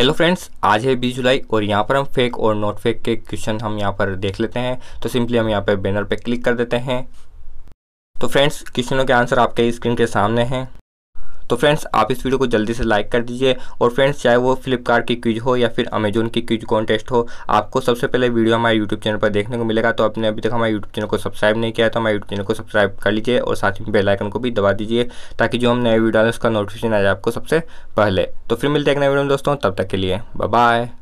hello friends आज है बीस जुलाई और यहाँ पर हम फेक और नॉट फेक के क्वेश्चन हम यहाँ पर देख लेते हैं तो सिंपली हम यहाँ पर बैनर पर क्लिक कर देते हैं तो फ्रेंड्स क्वेश्चनों के आंसर आपके स्क्रीन के सामने हैं तो फ्रेंड्स आप इस वीडियो को जल्दी से लाइक कर दीजिए और फ्रेंड्स चाहे वो फ्लिपकार्ट की क्विज हो या फिर अमेजोन की क्विज कॉन्टेस्ट हो आपको सबसे पहले वीडियो हमारे यूट्यूब चैनल पर देखने को मिलेगा तो आपने अभी तक हमारे यूट्यूब चैनल को सब्सक्राइब नहीं किया तो हमारे यूट्यूब चैनल को सब्सक्राइब कर लीजिए और साथ ही बेलाइकन को भी दबा दीजिए ताकि जो हम नए वीडियो डालें उसका नोटिफिकेशन आ जाए आपको सबसे पहले तो फिर मिलते हैं एक नए वीडियो में दोस्तों तब तक के लिए बाय